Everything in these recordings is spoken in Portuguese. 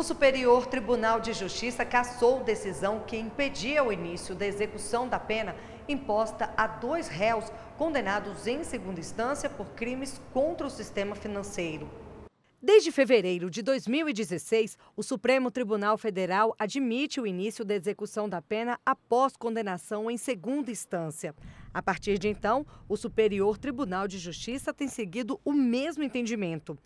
O Superior Tribunal de Justiça cassou decisão que impedia o início da execução da pena imposta a dois réus condenados em segunda instância por crimes contra o sistema financeiro. Desde fevereiro de 2016, o Supremo Tribunal Federal admite o início da execução da pena após condenação em segunda instância. A partir de então, o Superior Tribunal de Justiça tem seguido o mesmo entendimento.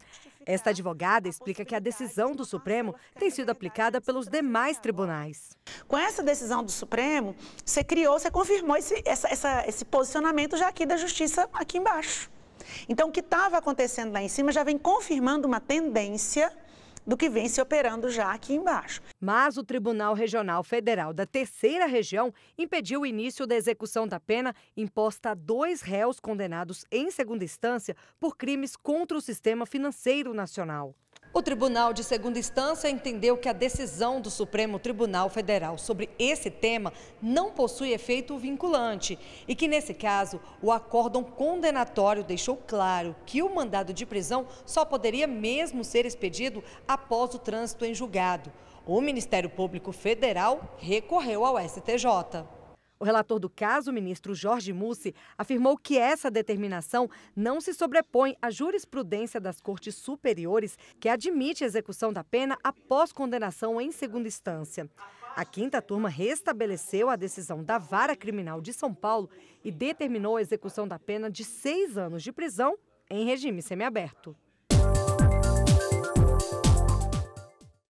Esta advogada explica que a decisão do Supremo tem sido aplicada pelos demais tribunais. Com essa decisão do Supremo, você criou, você confirmou esse, essa, essa, esse posicionamento já aqui da Justiça aqui embaixo. Então, o que estava acontecendo lá em cima já vem confirmando uma tendência do que vem se operando já aqui embaixo. Mas o Tribunal Regional Federal da Terceira Região impediu o início da execução da pena imposta a dois réus condenados em segunda instância por crimes contra o sistema financeiro nacional. O Tribunal de Segunda Instância entendeu que a decisão do Supremo Tribunal Federal sobre esse tema não possui efeito vinculante e que, nesse caso, o acórdão condenatório deixou claro que o mandado de prisão só poderia mesmo ser expedido após o trânsito em julgado. O Ministério Público Federal recorreu ao STJ. O relator do caso, o ministro Jorge Mussi, afirmou que essa determinação não se sobrepõe à jurisprudência das cortes superiores, que admite a execução da pena após condenação em segunda instância. A quinta turma restabeleceu a decisão da Vara Criminal de São Paulo e determinou a execução da pena de seis anos de prisão em regime semiaberto.